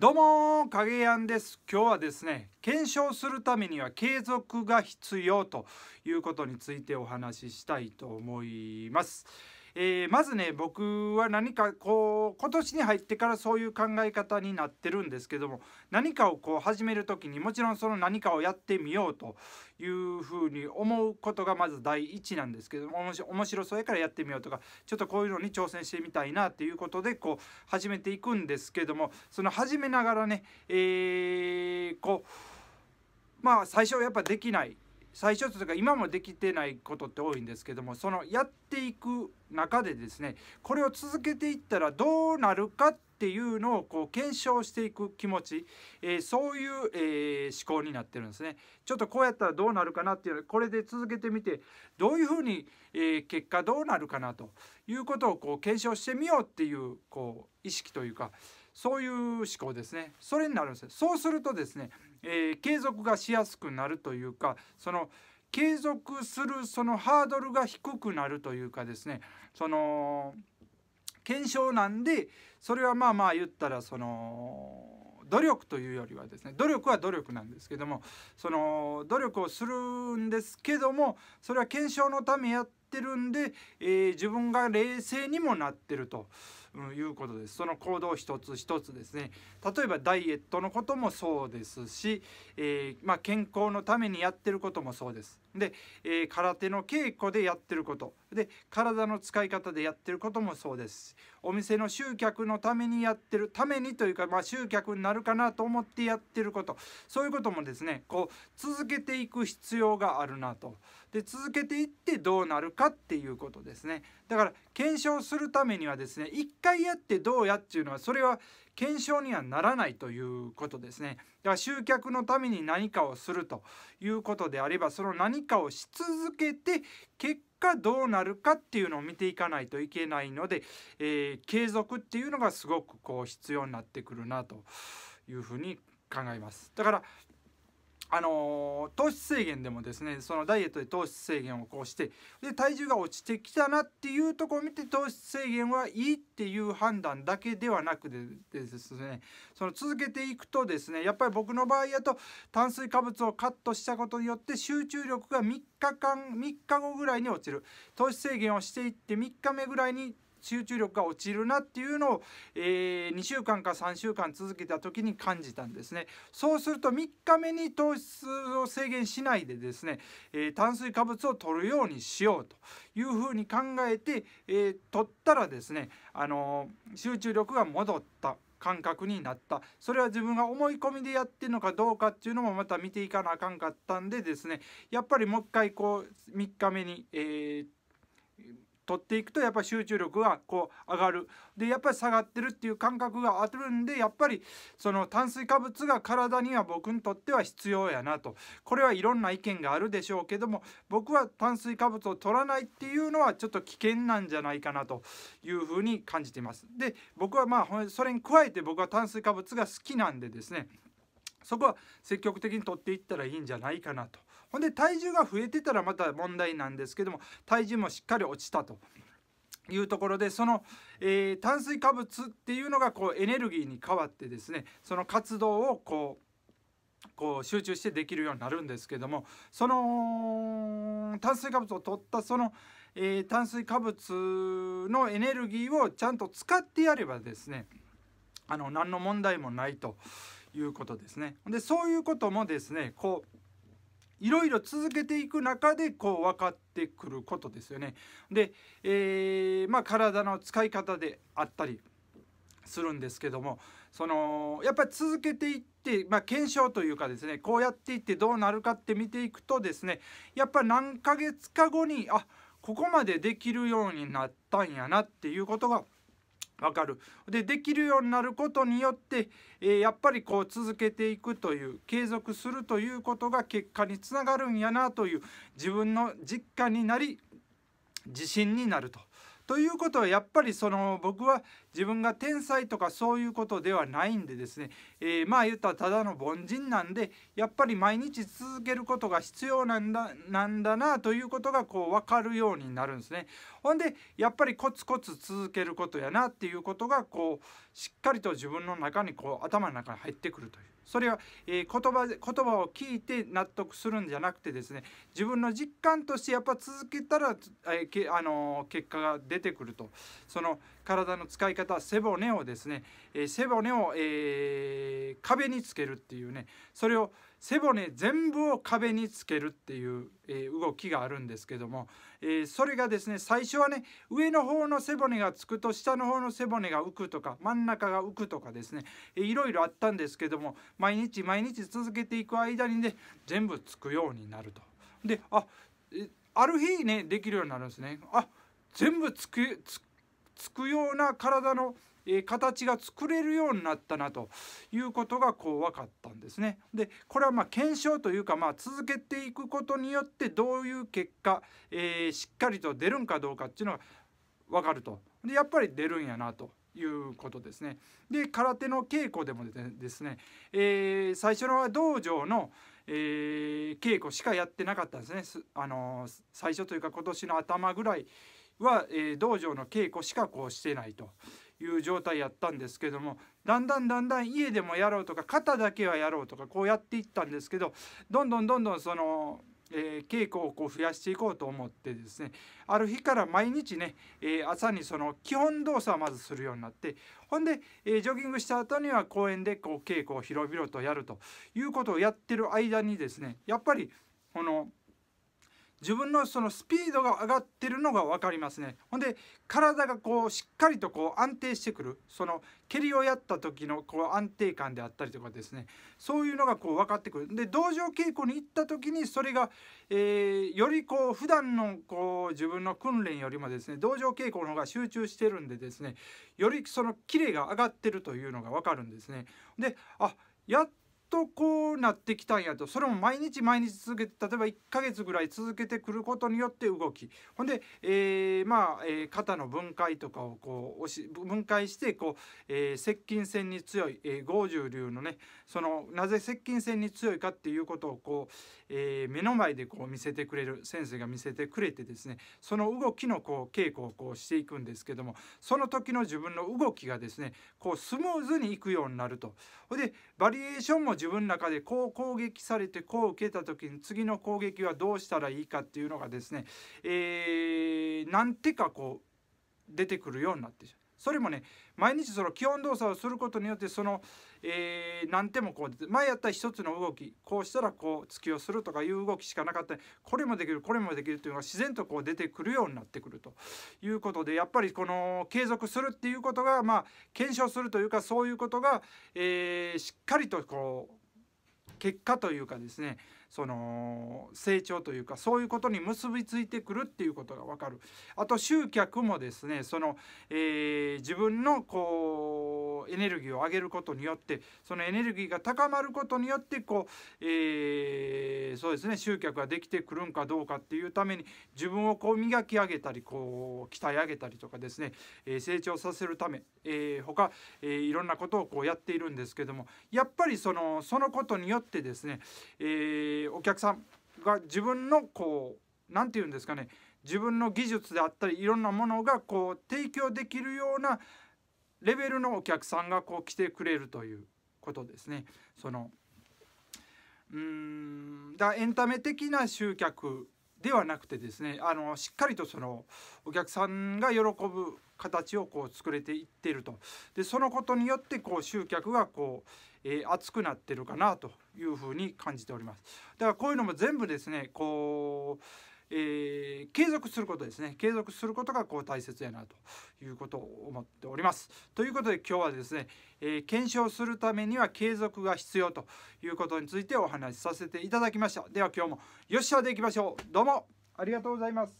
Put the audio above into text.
どうも影やんです今日はですね検証するためには継続が必要ということについてお話ししたいと思います。えー、まずね僕は何かこう今年に入ってからそういう考え方になってるんですけども何かをこう始める時にもちろんその何かをやってみようというふうに思うことがまず第一なんですけども面白そうやからやってみようとかちょっとこういうのに挑戦してみたいなっていうことでこう始めていくんですけどもその始めながらねえー、こうまあ最初はやっぱできない最初とか今もできてないことって多いんですけどもそのやっていく中でですねこれを続けていったらどうなるかっていうのをこう検証していく気持ち、えー、そういう、えー、思考になってるんですねちょっとこうやったらどうなるかなっていうこれで続けてみてどういうふうに、えー、結果どうなるかなということをこう検証してみようっていうこう意識というかそういう思考ですねそれになるんですそうするとですねえー、継続がしやすくなるというかその継続するそのハードルが低くなるというかですねその検証なんでそれはまあまあ言ったらその努力というよりはですね努力は努力なんですけどもその努力をするんですけどもそれは検証のためやってるんで、えー、自分が冷静にもなってると。いうことですその行動一つ一つですね例えばダイエットのこともそうですし、えー、まあ、健康のためにやってることもそうですで、えー、空手の稽古でやってることで体の使い方でやってることもそうですお店の集客のためにやってるためにというか、まあ、集客になるかなと思ってやってることそういうこともですねこう続けていく必要があるなとで続けていってどうなるかっていうことですねだから検証するためにはですね一回やってどうやっていうのはそれは検証にはならないということですね。だから集客のために何かをするということであればその何かをし続けて結果どうなるかっていうのを見ていかないといけないので、えー、継続っていうのがすごくこう必要になってくるなというふうに考えます。だからあの糖質制限でもですねそのダイエットで糖質制限をこうしてで体重が落ちてきたなっていうとこを見て糖質制限はいいっていう判断だけではなくてですねその続けていくとですねやっぱり僕の場合やと炭水化物をカットしたことによって集中力が3日間3日後ぐらいに落ちる糖質制限をしていって3日目ぐらいに集中力が落ちるなっていうのを、えー、2週間か3週間続けた時に感じたんですねそうすると3日目に糖質を制限しないでですね、えー、炭水化物を取るようにしようというふうに考えて、えー、取ったらですね、あのー、集中力が戻った感覚になったそれは自分が思い込みでやってるのかどうかっていうのもまた見ていかなあかんかったんでですねやっぱりもう一回こう3日目に、えー、取っていくとやっぱり集中力がこう上がるでやっぱり下がってるっていう感覚があるんでやっぱりその炭水化物が体には僕にとっては必要やなとこれはいろんな意見があるでしょうけども僕は炭水化物を取らないっていうのはちょっと危険なんじゃないかなというふうに感じています。で僕はまあそれに加えて僕は炭水化物が好きなんでですねそこは積極的に取っていったらいいんじゃないかなとほんで体重が増えてたらまた問題なんですけども体重もしっかり落ちたというところでその、えー、炭水化物っていうのがこうエネルギーに変わってですねその活動をこうこう集中してできるようになるんですけどもその炭水化物を取ったその、えー、炭水化物のエネルギーをちゃんと使ってやればですねあの何の問題もないということですね。でそういうこともですねこういろいろ続けていく中でこう分かってくることですよね。で、えー、まあ、体の使い方であったりするんですけどもそのやっぱり続けていって、まあ、検証というかですねこうやっていってどうなるかって見ていくとですねやっぱ何ヶ月か後にあここまでできるようになったんやなっていうことがわかるでできるようになることによって、えー、やっぱりこう続けていくという継続するということが結果につながるんやなという自分の実感になり自信になるとということはやっぱりその僕は自分が天才とかそういうことではないんでですね、えー、まあ言ったらただの凡人なんでやっぱり毎日続けることが必要なんだなんだなということがこう分かるようになるんですね。ほんでやっぱりコツコツ続けることやなっていうことがこうしっかりと自分の中にこう頭の中に入ってくるというそれは、えー、言葉で言葉を聞いて納得するんじゃなくてですね自分の実感としてやっぱ続けたら、えー、あの結果が出てくるとその体の使い方背骨をですね、え背骨を、えー、壁につけるっていうねそれを背骨全部を壁につけるっていう、え動きがあるんですけども、えそれがですね最初はね上の方の背骨がつくと下の方の背骨が浮くとか真ん中が浮くとかですね、えー、いろいろあったんですけども毎日毎日続けていく間にね全部つくようになると。であある日ねできるようになるんですね。あ全部つくつつくような体の形が作れるようになったなということがこう分かったんですね。でこれはま検証というか、まあ、続けていくことによってどういう結果、えー、しっかりと出るんかどうかっていうのが分かるとでやっぱり出るんやなということですね。で空手の稽古でもですね、えー、最初のは道場の、えー、稽古しかやってなかったんですねあの最初というか今年の頭ぐらいは、えー、道場の稽古しかこうしてないという状態やったんですけどもだんだんだんだん家でもやろうとか肩だけはやろうとかこうやっていったんですけどどんどんどんどんそのえー、稽古をこう増やしていこうと思ってですねある日から毎日ね、えー、朝にその基本動作をまずするようになってほんで、えー、ジョギングした後には公園でこう稽古を広々とやるということをやってる間にですねやっぱりこの自分のそのスピードが上がってるのが分かりますねほんで体がこうしっかりとこう安定してくるその蹴りをやった時のこう安定感であったりとかですねそういうのがこう分かってくるで同情稽古に行った時にそれが、えー、よりこう普段のこう自分の訓練よりもですね同情稽古の方が集中してるんでですねよりそのキレが上がってるというのが分かるんですね。であやっとこうなってきたんやとそれも毎日毎日続けて例えば1ヶ月ぐらい続けてくることによって動きほんで、えー、まあ、えー、肩の分解とかをこうし分解してこう、えー、接近戦に強い、えー、五十流のねそのなぜ接近戦に強いかっていうことをこう、え目の前でこう見せてくれる先生が見せてくれてですねその動きのこう稽古をこうしていくんですけどもその時の自分の動きがですねこうスムーズにいくようになると。ほでバリエーションも自分の中でこう攻撃されてこう受けた時に次の攻撃はどうしたらいいかっていうのがですね、えー、なんてかこう出てくるようになってしまう。それもね毎日その基本動作をすることによってその、えー、何手もこう前やったら一つの動きこうしたらこう突きをするとかいう動きしかなかったこれもできるこれもできるというのが自然とこう出てくるようになってくるということでやっぱりこの継続するっていうことがまあ検証するというかそういうことが、えー、しっかりとこう結果というかですねその成長というかそういうことに結びついてくるっていうことが分かるあと集客もですねその、えー、自分のこうエネルギーを上げることによってそのエネルギーが高まることによってこう、えー、そうですね集客ができてくるんかどうかっていうために自分をこう磨き上げたりこう鍛え上げたりとかですね、えー、成長させるため、えー、他、えー、いろんなことをこうやっているんですけどもやっぱりそのそのことによってですね、えー、お客さんが自分のこう何て言うんですかね自分の技術であったりいろんなものがこう提供できるようなレベルのお客さんがこう来てくれるということですね。そのうんだエンタメ的な集客ではなくてですねあのしっかりとそのお客さんが喜ぶ形をこう作れていってるとでそのことによってこう集客がこう、えー、熱くなってるかなというふうに感じておりますだからこういうのも全部ですねこうえー、継続することですね継続することがこう大切やなということを思っております。ということで今日はですね、えー、検証するためには継続が必要ということについてお話しさせていただきました。では今日もよっしゃでいきましょうどうもありがとうございます。